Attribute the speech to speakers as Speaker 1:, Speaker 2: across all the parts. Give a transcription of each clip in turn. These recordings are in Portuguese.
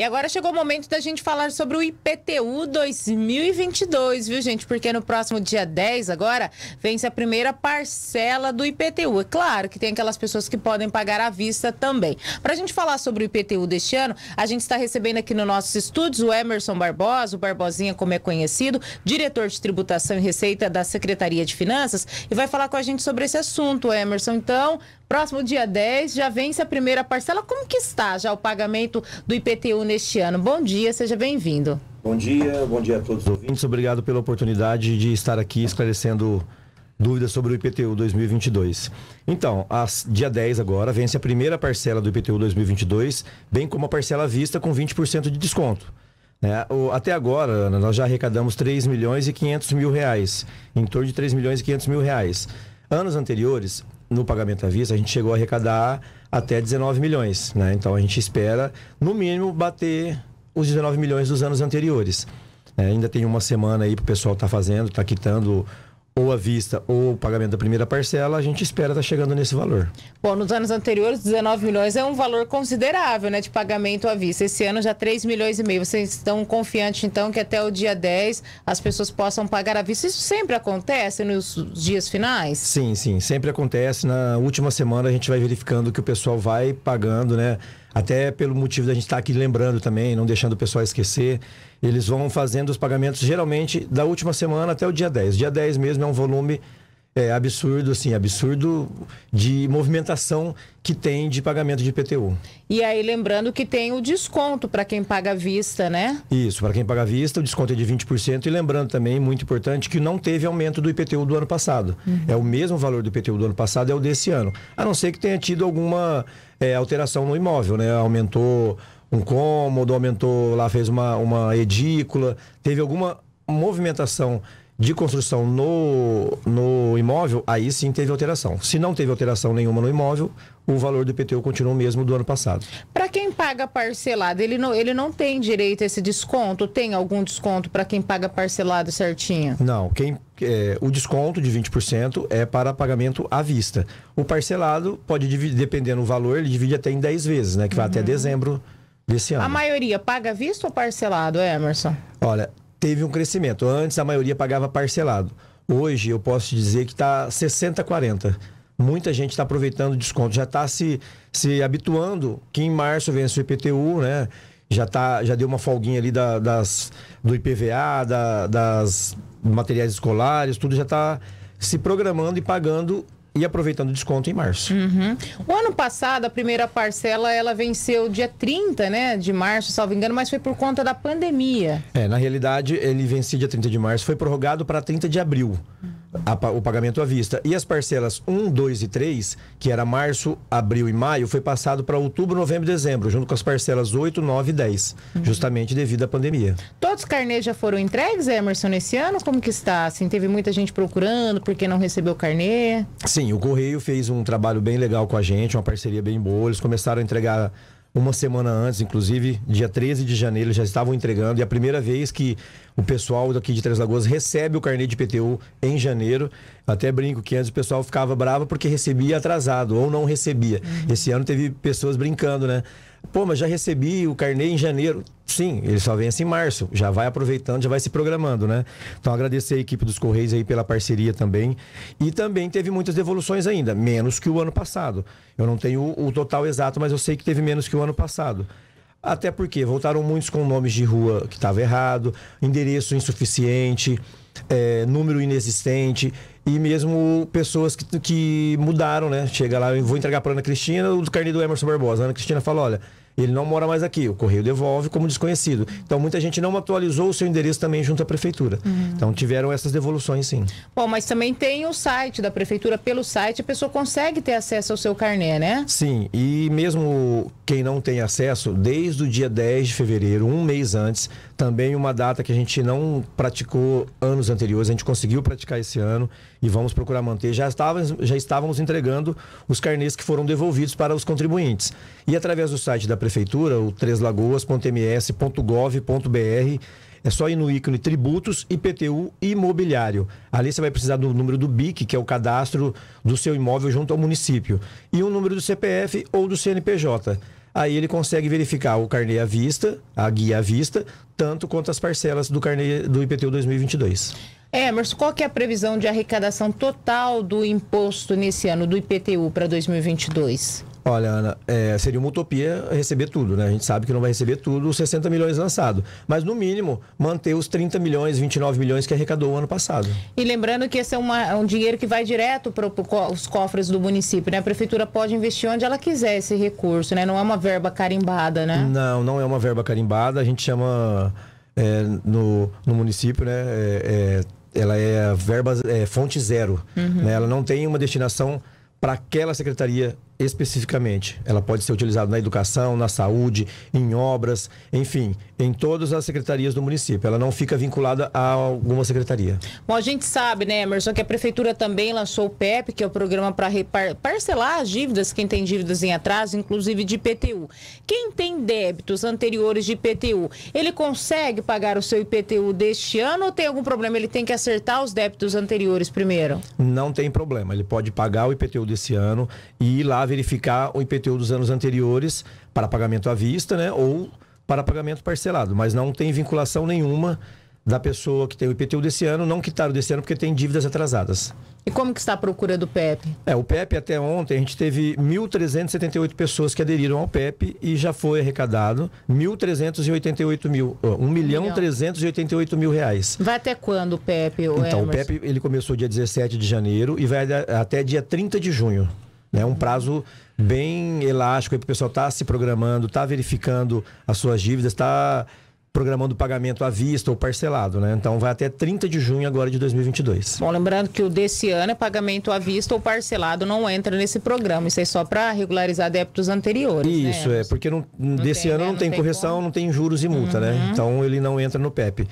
Speaker 1: E agora chegou o momento da gente falar sobre o IPTU 2022, viu, gente? Porque no próximo dia 10 agora vence a primeira parcela do IPTU. É claro que tem aquelas pessoas que podem pagar à vista também. Para a gente falar sobre o IPTU deste ano, a gente está recebendo aqui nos nossos estúdios o Emerson Barbosa, o Barbosinha, como é conhecido, diretor de tributação e receita da Secretaria de Finanças, e vai falar com a gente sobre esse assunto, Emerson. Então, Próximo dia 10 já vence a primeira parcela. Como que está já o pagamento do IPTU neste ano? Bom dia, seja bem-vindo.
Speaker 2: Bom dia, bom dia a todos os ouvintes. Obrigado pela oportunidade de estar aqui esclarecendo dúvidas sobre o IPTU 2022. Então, as, dia 10 agora, vence a primeira parcela do IPTU 2022, bem como a parcela vista com 20% de desconto. Né? O, até agora, nós já arrecadamos 3 milhões e 500 mil reais, em torno de 3 milhões e 500 mil reais. Anos anteriores, no pagamento à vista, a gente chegou a arrecadar até 19 milhões. Né? Então a gente espera, no mínimo, bater os 19 milhões dos anos anteriores. É, ainda tem uma semana aí para o pessoal estar tá fazendo, está tá quitando ou à vista ou o pagamento da primeira parcela, a gente espera estar tá chegando nesse valor.
Speaker 1: Bom, nos anos anteriores, 19 milhões é um valor considerável né, de pagamento à vista. Esse ano já 3 milhões e meio. Vocês estão confiantes, então, que até o dia 10 as pessoas possam pagar à vista? Isso sempre acontece nos dias finais?
Speaker 2: Sim, sim, sempre acontece. Na última semana a gente vai verificando que o pessoal vai pagando, né? até pelo motivo da gente estar aqui lembrando também, não deixando o pessoal esquecer, eles vão fazendo os pagamentos geralmente da última semana até o dia 10. Dia 10 mesmo é um volume é, absurdo, assim, absurdo de movimentação que tem de pagamento de IPTU.
Speaker 1: E aí, lembrando que tem o desconto para quem paga à vista, né?
Speaker 2: Isso, para quem paga à vista, o desconto é de 20%. E lembrando também, muito importante, que não teve aumento do IPTU do ano passado. Uhum. É o mesmo valor do IPTU do ano passado, é o desse ano. A não ser que tenha tido alguma é, alteração no imóvel, né? Aumentou um cômodo, aumentou lá, fez uma, uma edícula, teve alguma movimentação de construção no, no imóvel, aí sim teve alteração. Se não teve alteração nenhuma no imóvel, o valor do IPTU continua o mesmo do ano passado.
Speaker 1: Para quem paga parcelado, ele não, ele não tem direito a esse desconto? Tem algum desconto para quem paga parcelado certinho? Não,
Speaker 2: quem é, o desconto de 20% é para pagamento à vista. O parcelado pode dividir, dependendo do valor, ele divide até em 10 vezes, né? Que vai uhum. até dezembro desse ano. A
Speaker 1: maioria paga à vista ou parcelado, Emerson?
Speaker 2: Olha, teve um crescimento. Antes a maioria pagava parcelado. Hoje eu posso te dizer que está 60-40. Muita gente está aproveitando o desconto, já está se, se habituando que em março vence o IPTU, né? Já, tá, já deu uma folguinha ali da, das, do IPVA, da, das materiais escolares, tudo já está se programando e pagando e aproveitando o desconto em março.
Speaker 1: Uhum. O ano passado, a primeira parcela, ela venceu dia 30 né, de março, salvo engano, mas foi por conta da pandemia.
Speaker 2: É, na realidade, ele venceu dia 30 de março, foi prorrogado para 30 de abril. Uhum a, o pagamento à vista. E as parcelas 1, 2 e 3, que era março, abril e maio, foi passado para outubro, novembro e dezembro, junto com as parcelas 8, 9 e 10, uhum. justamente devido à pandemia.
Speaker 1: Todos os carnês já foram entregues, Emerson, nesse ano? Como que está? Assim, teve muita gente procurando porque não recebeu o carnê?
Speaker 2: Sim, o Correio fez um trabalho bem legal com a gente, uma parceria bem boa. Eles começaram a entregar uma semana antes, inclusive, dia 13 de janeiro, já estavam entregando. E a primeira vez que o pessoal daqui de Três Lagoas recebe o carnê de PTU em janeiro. Até brinco que antes o pessoal ficava bravo porque recebia atrasado ou não recebia. Uhum. Esse ano teve pessoas brincando, né? Pô, mas já recebi o carnê em janeiro. Sim, ele só vem assim em março. Já vai aproveitando, já vai se programando, né? Então agradecer a equipe dos Correios aí pela parceria também. E também teve muitas devoluções ainda, menos que o ano passado. Eu não tenho o total exato, mas eu sei que teve menos que o ano passado. Até porque voltaram muitos com nomes de rua que estava errado, endereço insuficiente é, número inexistente e mesmo pessoas que, que mudaram, né? Chega lá, eu vou entregar para Ana Cristina, o carnê do Emerson Barbosa. A Ana Cristina fala: olha, ele não mora mais aqui, o correio devolve como desconhecido. Então, muita gente não atualizou o seu endereço também junto à prefeitura. Uhum. Então, tiveram essas devoluções, sim.
Speaker 1: Bom, mas também tem o site da prefeitura. Pelo site, a pessoa consegue ter acesso ao seu carnê, né?
Speaker 2: Sim, e mesmo quem não tem acesso, desde o dia 10 de fevereiro, um mês antes, também uma data que a gente não praticou anos anteriores, a gente conseguiu praticar esse ano e vamos procurar manter. Já estávamos, já estávamos entregando os carnês que foram devolvidos para os contribuintes. E através do site da prefeitura, prefeitura, o treslagoas.ms.gov.br. É só ir no ícone tributos, IPTU imobiliário. Ali você vai precisar do número do BIC, que é o cadastro do seu imóvel junto ao município, e o um número do CPF ou do CNPJ. Aí ele consegue verificar o carnê à vista, a guia à vista, tanto quanto as parcelas do carnê do IPTU 2022.
Speaker 1: É, Emerson, qual que é a previsão de arrecadação total do imposto nesse ano, do IPTU para 2022?
Speaker 2: Olha, Ana, é, seria uma utopia receber tudo, né? A gente sabe que não vai receber tudo, os 60 milhões lançado. Mas, no mínimo, manter os 30 milhões, 29 milhões que arrecadou o ano passado.
Speaker 1: E lembrando que esse é, uma, é um dinheiro que vai direto para os cofres do município, né? A prefeitura pode investir onde ela quiser esse recurso, né? Não é uma verba carimbada, né?
Speaker 2: Não, não é uma verba carimbada. A gente chama é, no, no, município, né? É, é ela é verba é, fonte zero. Uhum. Né? Ela não tem uma destinação para aquela secretaria especificamente. Ela pode ser utilizada na educação, na saúde, em obras, enfim, em todas as secretarias do município. Ela não fica vinculada a alguma secretaria.
Speaker 1: Bom, a gente sabe, né, Emerson, que a prefeitura também lançou o PEP, que é o programa para parcelar as dívidas, quem tem dívidas em atraso, inclusive de IPTU. Quem tem débitos anteriores de IPTU, ele consegue pagar o seu IPTU deste ano ou tem algum problema? Ele tem que acertar os débitos anteriores primeiro?
Speaker 2: Não tem problema. Ele pode pagar o IPTU desse ano e ir lá verificar o IPTU dos anos anteriores para pagamento à vista, né? Ou para pagamento parcelado, mas não tem vinculação nenhuma da pessoa que tem o IPTU desse ano não quitar o desse ano porque tem dívidas atrasadas. E como que está a procura do PEP? É, o PEP até ontem a gente teve 1.378 pessoas que aderiram ao PEP e já foi arrecadado 1.388 mil, oh, 1 um milhão, milhão 388 mil reais.
Speaker 1: Vai até quando o PEP? Então, o então, Emerson? o
Speaker 2: PEP ele começou dia 17 de janeiro e vai até dia 30 de junho. É um prazo bem elástico para o pessoal estar tá se programando, estar tá verificando as suas dívidas, estar tá programando o pagamento à vista ou parcelado, né? Então vai até 30 de junho agora de 2022.
Speaker 1: Bom, lembrando que o desse ano é pagamento à vista ou parcelado não entra nesse programa. Isso é só para regularizar débitos anteriores. Né? Isso
Speaker 2: né? é, porque não, não desse tem, ano né? não, tem, tem correção, como. não tem juros e multa, né? uhum. né? Então ele não entra no PEP.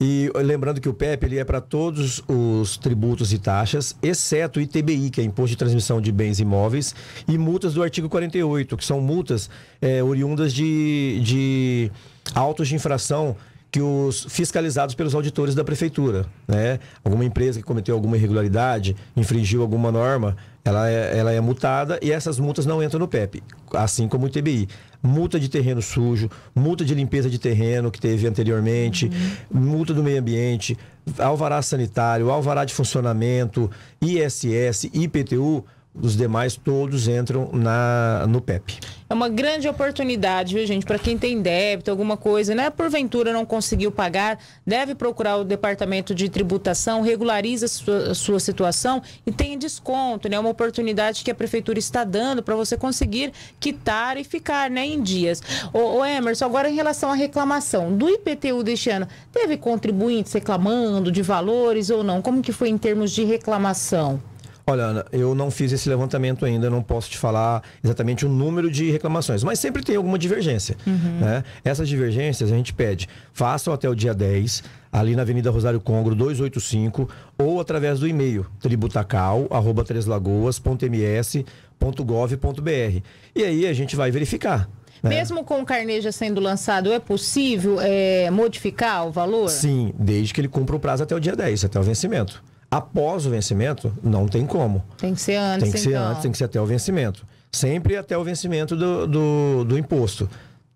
Speaker 2: E lembrando que o PEP ele é para todos os tributos e taxas, exceto o ITBI, que é Imposto de Transmissão de Bens Imóveis, e multas do artigo 48, que são multas é, oriundas de, de autos de infração que os fiscalizados pelos auditores da prefeitura, né? Alguma empresa que cometeu alguma irregularidade, infringiu alguma norma, ela é, ela é multada e essas multas não entram no PEP, assim como o TBI. Multa de terreno sujo, multa de limpeza de terreno que teve anteriormente, uhum. multa do meio ambiente, alvará sanitário, alvará de funcionamento, ISS, IPTU, os demais todos entram na no PEP.
Speaker 1: É uma grande oportunidade, viu, gente? Para quem tem débito, alguma coisa, né? Porventura não conseguiu pagar, deve procurar o departamento de tributação, regulariza a sua, sua situação e tem desconto, né? Uma oportunidade que a prefeitura está dando para você conseguir quitar e ficar, né, em dias. O, o Emerson, agora em relação à reclamação do IPTU deste ano, teve contribuintes reclamando de valores ou não? Como que foi em termos de reclamação?
Speaker 2: Olha, Ana, eu não fiz esse levantamento ainda, não posso te falar exatamente o número de reclamações, mas sempre tem alguma divergência. Uhum. Né? Essas divergências a gente pede, façam até o dia 10, ali na Avenida Rosário Congro 285, ou através do e-mail tributacal@treslagoas.ms.gov.br. E aí a gente vai verificar. Né?
Speaker 1: Mesmo com o carneja sendo lançado, é possível é, modificar o valor?
Speaker 2: Sim, desde que ele cumpra o prazo até o dia 10, até o vencimento. Após o vencimento, não tem como.
Speaker 1: Tem que ser antes. Tem que ser então. antes, tem
Speaker 2: que ser até o vencimento. Sempre até o vencimento do, do, do imposto.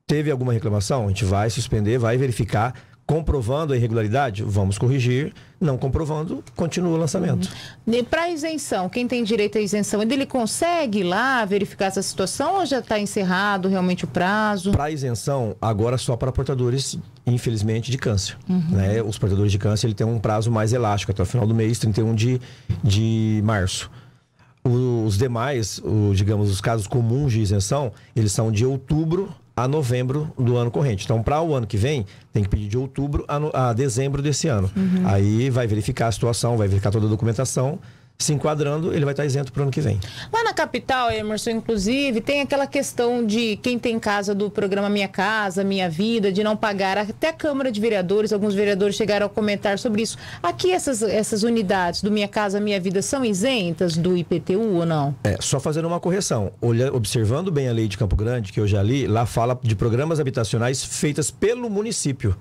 Speaker 2: Teve alguma reclamação? A gente vai suspender, vai verificar Comprovando a irregularidade, vamos corrigir. Não comprovando, continua o lançamento.
Speaker 1: Uhum. Para isenção, quem tem direito à isenção, ainda ele consegue lá verificar essa situação ou já está encerrado realmente o prazo?
Speaker 2: Para isenção, agora só para portadores, infelizmente, de câncer. Uhum. Né? Os portadores de câncer ele tem um prazo mais elástico, até o final do mês, 31 de, de março. Os demais, o, digamos, os casos comuns de isenção, eles são de outubro a novembro do ano corrente. Então, para o ano que vem, tem que pedir de outubro a, no, a dezembro desse ano. Uhum. Aí vai verificar a situação, vai verificar toda a documentação se enquadrando, ele vai estar isento para o ano que vem.
Speaker 1: Lá na capital, Emerson, inclusive, tem aquela questão de quem tem casa do programa Minha Casa, Minha Vida, de não pagar. Até a Câmara de Vereadores, alguns vereadores chegaram a comentar sobre isso. Aqui, essas, essas unidades do Minha Casa, Minha Vida são isentas do IPTU ou não?
Speaker 2: É, só fazendo uma correção. Olha, observando bem a lei de Campo Grande, que eu já li, lá fala de programas habitacionais feitas pelo município.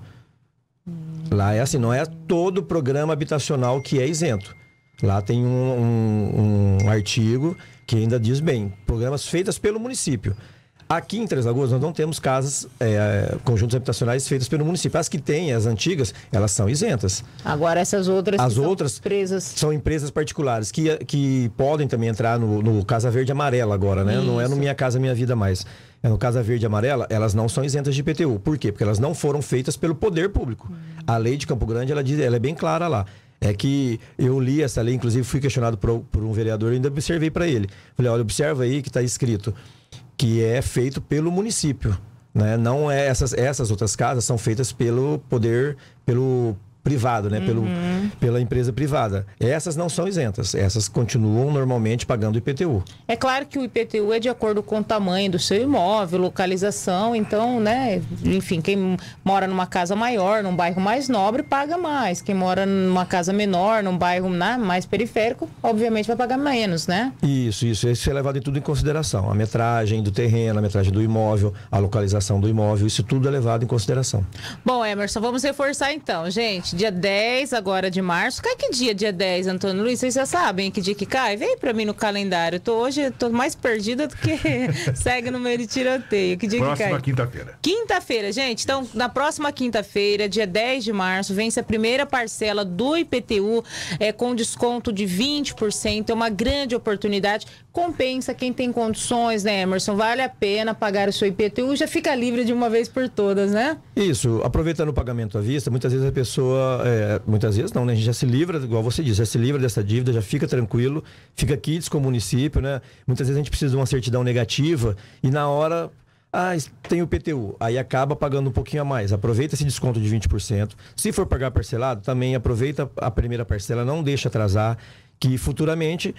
Speaker 2: Lá é assim, não é todo programa habitacional que é isento. Lá tem um, um, um artigo que ainda diz bem, programas feitos pelo município. Aqui em Três Lagoas nós não temos casas, é, conjuntos habitacionais feitos pelo município. As que tem, as antigas, elas são isentas.
Speaker 1: Agora essas outras, as outras são
Speaker 2: empresas. São empresas particulares que, que podem também entrar no, no Casa Verde Amarela agora, né? Isso. Não é no Minha Casa Minha Vida mais. É no Casa Verde Amarela, elas não são isentas de IPTU. Por quê? Porque elas não foram feitas pelo poder público. Hum. A lei de Campo Grande ela, diz, ela é bem clara lá é que eu li essa lei, inclusive fui questionado por, por um vereador, e ainda observei para ele. Falei, olha, observa aí que está escrito que é feito pelo município. Né? Não é essas, essas outras casas são feitas pelo poder, pelo privado, né? Uhum. Pelo, pela empresa privada. Essas não são isentas, essas continuam normalmente pagando o IPTU.
Speaker 1: É claro que o IPTU é de acordo com o tamanho do seu imóvel, localização, então, né? Enfim, quem mora numa casa maior, num bairro mais nobre, paga mais. Quem mora numa casa menor, num bairro né, mais periférico, obviamente vai pagar menos, né?
Speaker 2: Isso, isso. Isso é levado em tudo em consideração. A metragem do terreno, a metragem do imóvel, a localização do imóvel, isso tudo é levado em consideração.
Speaker 1: Bom, Emerson, vamos reforçar então, gente. Dia 10 agora de março. Cai que dia, dia 10, Antônio Luiz? Vocês já sabem que dia que cai? Vem para mim no calendário. Tô, hoje tô mais perdida do que segue no meio de tiroteio. Que dia próxima que cai? Próxima quinta-feira. Quinta-feira, gente. Então, na próxima quinta-feira, dia 10 de março, vence a primeira parcela do IPTU é, com desconto de 20%. É uma grande oportunidade. Compensa quem tem condições, né, Emerson? Vale a pena pagar o seu IPTU. Já fica livre de uma vez por todas, né?
Speaker 2: Isso. Aproveitando o pagamento à vista, muitas vezes a pessoa é, muitas vezes não, né? A gente já se livra, igual você disse, já se livra dessa dívida, já fica tranquilo, fica aqui com o município, né? Muitas vezes a gente precisa de uma certidão negativa e na hora ah, tem o PTU. Aí acaba pagando um pouquinho a mais. Aproveita esse desconto de 20%. Se for pagar parcelado, também aproveita a primeira parcela, não deixa atrasar, que futuramente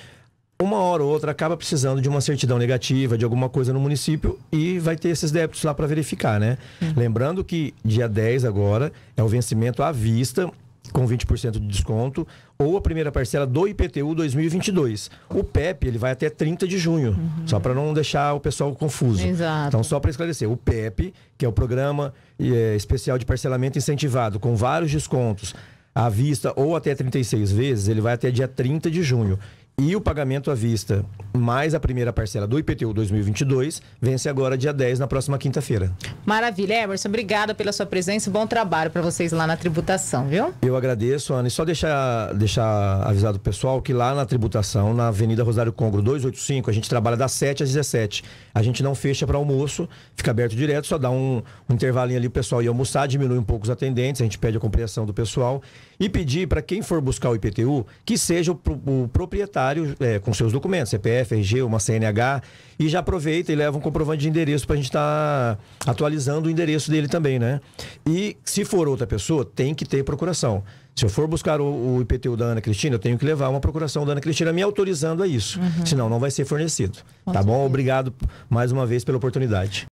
Speaker 2: uma hora ou outra acaba precisando de uma certidão negativa, de alguma coisa no município e vai ter esses débitos lá para verificar, né? Uhum. Lembrando que dia 10 agora é o vencimento à vista com 20% de desconto ou a primeira parcela do IPTU 2022. O PEP ele vai até 30 de junho, uhum. só para não deixar o pessoal confuso. Exato. Então só para esclarecer, o PEP, que é o programa é, especial de parcelamento incentivado com vários descontos à vista ou até 36 vezes, ele vai até dia 30 de junho e o pagamento à vista mais a primeira parcela do IPTU 2022 vence agora dia 10, na próxima quinta-feira.
Speaker 1: Maravilha, Emerson, obrigada pela sua presença e bom trabalho para vocês lá na tributação, viu?
Speaker 2: Eu agradeço, Ana, e só deixar, deixar avisado o pessoal que lá na tributação, na Avenida Rosário Congro 285, a gente trabalha das 7 às 17. A gente não fecha para almoço, fica aberto direto, só dá um, um intervalinho ali o pessoal ir almoçar, diminui um pouco os atendentes, a gente pede a compreensão do pessoal e pedir para quem for buscar o IPTU que seja o, o proprietário é, com seus documentos, CPF, CFRG, uma CNH, e já aproveita e leva um comprovante de endereço para a gente estar tá atualizando o endereço dele também, né? E se for outra pessoa, tem que ter procuração. Se eu for buscar o, o IPTU da Ana Cristina, eu tenho que levar uma procuração da Ana Cristina me autorizando a isso. Uhum. Senão não vai ser fornecido. tá bom? Obrigado mais uma vez pela oportunidade.